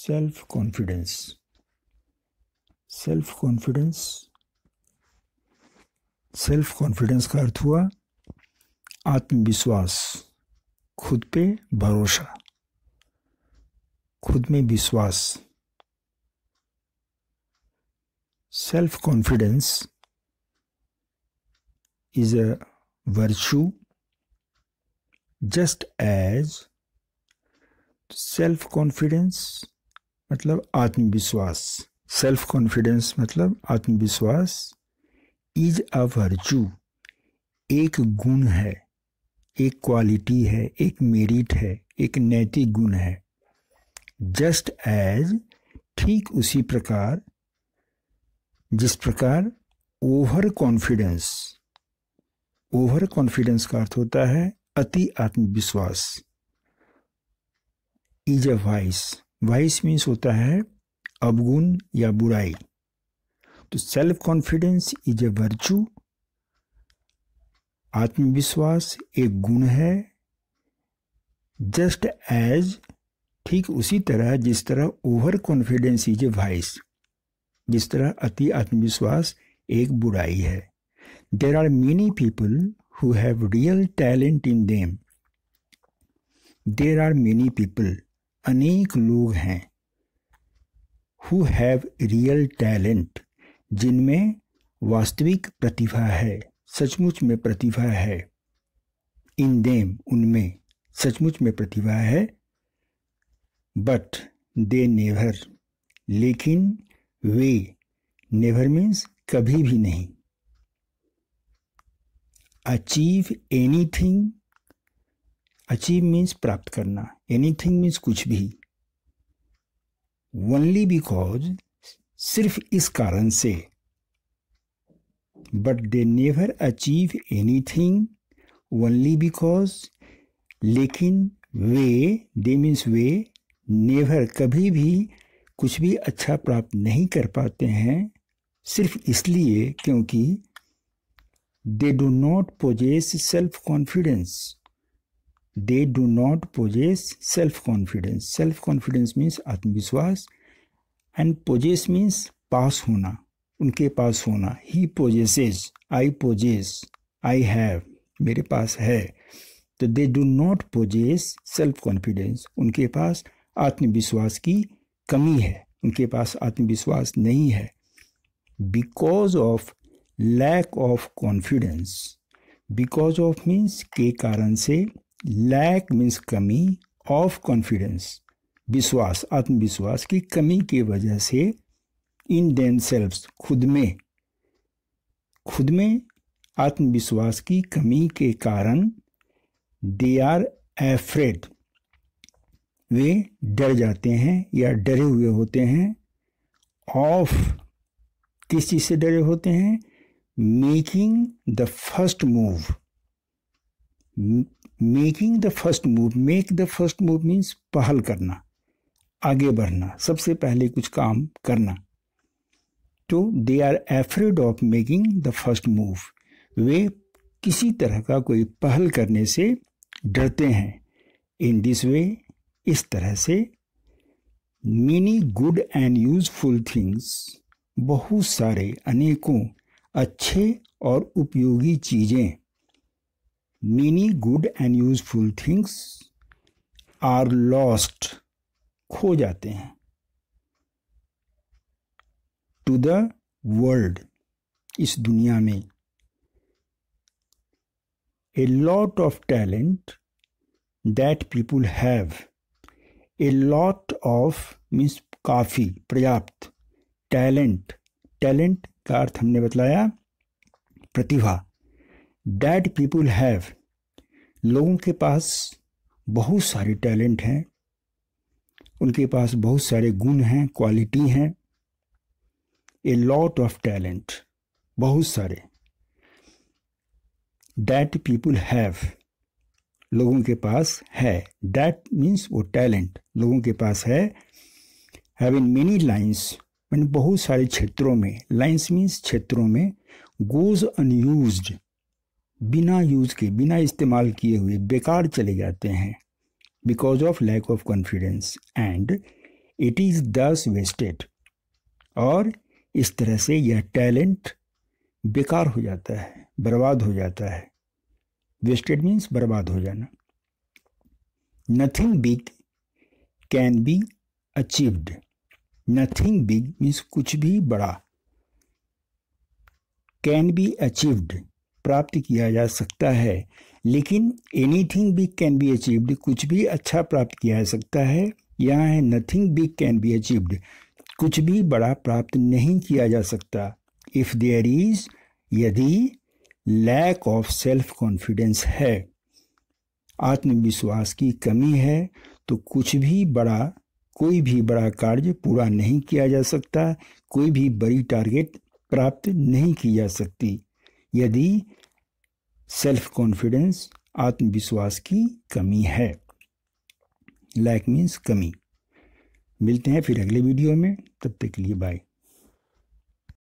self confidence self confidence self confidence का अर्थ हुआ आत्मविश्वास खुद पे भरोसा खुद में विश्वास self confidence is a virtue just as self confidence मतलब आत्मविश्वास सेल्फ कॉन्फिडेंस मतलब आत्मविश्वास इज अ वर्चू एक गुण है एक क्वालिटी है एक मेरिट है एक नैतिक गुण है जस्ट एज ठीक उसी प्रकार जिस प्रकार ओवर कॉन्फिडेंस ओवर कॉन्फिडेंस का अर्थ होता है अति आत्मविश्वास is a vice vice means होता है अवगुण या बुराई तो self confidence is a virtue आत्मविश्वास एक गुण है जस्ट एज ठीक उसी तरह जिस तरह overconfidence is a vice जिस तरह अति आत्मविश्वास एक बुराई है there are many people who have real talent in them there are many people अनेक लोग हैं हु हैव रियल टैलेंट जिनमें वास्तविक प्रतिभा है सचमुच में प्रतिभा है इन देम उनमें सचमुच में प्रतिभा है बट दे नेवर लेकिन वे नेवर मीन्स कभी भी नहीं अचीव एनीथिंग अचीव मीन्स प्राप्त करना एनीथिंग मीन्स कुछ भी ओनली बिकॉज सिर्फ इस कारण से but they never achieve anything only because लेकिन वे दे मीन्स वे नेवर कभी भी कुछ भी अच्छा प्राप्त नहीं कर पाते हैं सिर्फ इसलिए क्योंकि they do not possess self confidence they do not possess self confidence self confidence means आत्मविश्वास एंड पोजेस मीन्स पास होना उनके पास होना ही पोजेसेज आई पोजेस आई हैव मेरे पास है तो they do not possess self confidence उनके पास आत्मविश्वास की कमी है उनके पास आत्मविश्वास नहीं है because of lack of confidence because of means के कारण से लैक मीन्स कमी ऑफ कॉन्फिडेंस विश्वास आत्मविश्वास की कमी की वजह से इन देन सेल्व्स खुद में खुद में आत्मविश्वास की कमी के कारण दे आर एफ्रेड वे डर जाते हैं या डरे हुए होते हैं ऑफ किस चीज़ से डरे होते हैं making the first move making the first move make the first move means पहल करना आगे बढ़ना सबसे पहले कुछ काम करना तो they are afraid of making the first move वे किसी तरह का कोई पहल करने से डरते हैं इन दिस वे इस तरह से मीनी गुड एंड यूजफुल थिंग्स बहुत सारे अनेकों अच्छे और उपयोगी चीज़ें many good and useful things are lost खो जाते हैं टू द वर्ल्ड इस दुनिया में a lot of talent that people have a lot of means काफ़ी पर्याप्त टैलेंट टैलेंट का अर्थ हमने बतलाया प्रतिभा डैट पीपुल हैव लोगों के पास बहुत सारे टैलेंट हैं उनके पास बहुत सारे गुण हैं क्वालिटी हैं ए लॉट ऑफ टैलेंट बहुत सारे डैट पीपुल हैव लोगों के पास है डैट मीन्स वो टैलेंट लोगों के पास है हैव इन मेनी लाइन्स मैंने बहुत सारे क्षेत्रों में लाइन्स मीन्स क्षेत्रों में गोज अनयूज बिना यूज़ के बिना इस्तेमाल किए हुए बेकार चले जाते हैं because of lack of confidence and it is thus wasted और इस तरह से यह टैलेंट बेकार हो जाता है बर्बाद हो जाता है वेस्टेड मीन्स बर्बाद हो जाना nothing big can be achieved nothing big means कुछ भी बड़ा कैन बी अचीव्ड प्राप्त किया जा सकता है लेकिन anything big can be achieved कुछ भी अच्छा प्राप्त किया जा सकता है यहाँ है nothing big can be achieved कुछ भी बड़ा प्राप्त नहीं किया जा सकता इफ़ देयर इज यदि लैक ऑफ सेल्फ कॉन्फिडेंस है आत्मविश्वास की कमी है तो कुछ भी बड़ा कोई भी बड़ा कार्य पूरा नहीं किया जा सकता कोई भी बड़ी टारगेट प्राप्त नहीं की जा सकती यदि सेल्फ कॉन्फिडेंस आत्मविश्वास की कमी है लैक मीन्स कमी मिलते हैं फिर अगले वीडियो में तब तक के लिए बाय